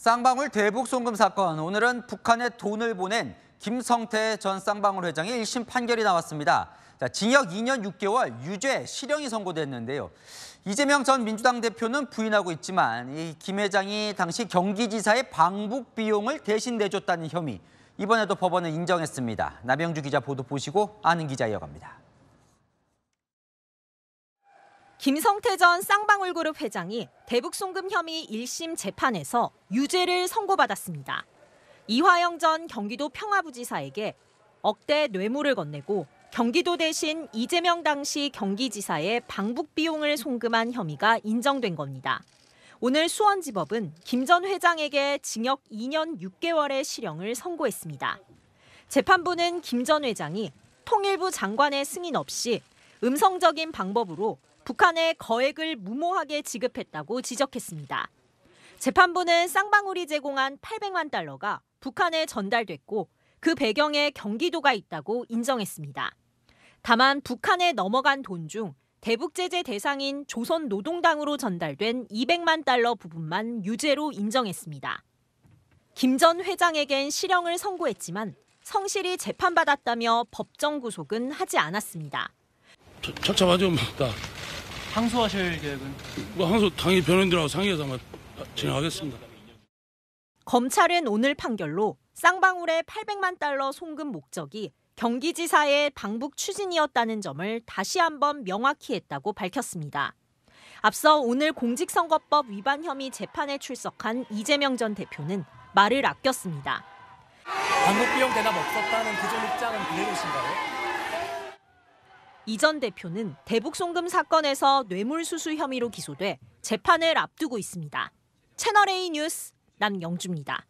쌍방울 대북 송금 사건 오늘은 북한에 돈을 보낸 김성태 전 쌍방울 회장의 1심 판결이 나왔습니다. 자, 징역 2년 6개월 유죄 실형이 선고됐는데요. 이재명 전 민주당 대표는 부인하고 있지만 이 김 회장이 당시 경기지사의 방북 비용을 대신 내줬다는 혐의 이번에도 법원은 인정했습니다. 나병주 기자 보도 보시고 아는 기자 이어갑니다. 김성태 전 쌍방울그룹 회장이 대북송금 혐의 1심 재판에서 유죄를 선고받았습니다. 이화영 전 경기도 평화부지사에게 억대 뇌물을 건네고 경기도 대신 이재명 당시 경기지사의 방북 비용을 송금한 혐의가 인정된 겁니다. 오늘 수원지법은 김 전 회장에게 징역 2년 6개월의 실형을 선고했습니다. 재판부는 김 전 회장이 통일부 장관의 승인 없이 음성적인 방법으로 북한에 거액을 무모하게 지급했다고 지적했습니다. 재판부는 쌍방울이 제공한 800만 달러가 북한에 전달됐고 그 배경에 경기도가 있다고 인정했습니다. 다만 북한에 넘어간 돈 중 대북제재 대상인 조선노동당으로 전달된 200만 달러 부분만 유죄로 인정했습니다. 김 전 회장에겐 실형을 선고했지만 성실히 재판받았다며 법정 구속은 하지 않았습니다. 처참하죠. 다 항소하실 계획은? 뭐 항소 당일 변호인들하고 상의해서 아마 진행하겠습니다. 검찰은 오늘 판결로 쌍방울의 800만 달러 송금 목적이 경기지사의 방북 추진이었다는 점을 다시 한번 명확히 했다고 밝혔습니다. 앞서 오늘 공직선거법 위반 혐의 재판에 출석한 이재명 전 대표는 말을 아꼈습니다. 방북 비용 대납 없었다는 그전 입장은 그대로신가요? 이전 대표는 대북송금 사건에서 뇌물수수 혐의로 기소돼 재판을 앞두고 있습니다. 채널A 뉴스 남영주입니다.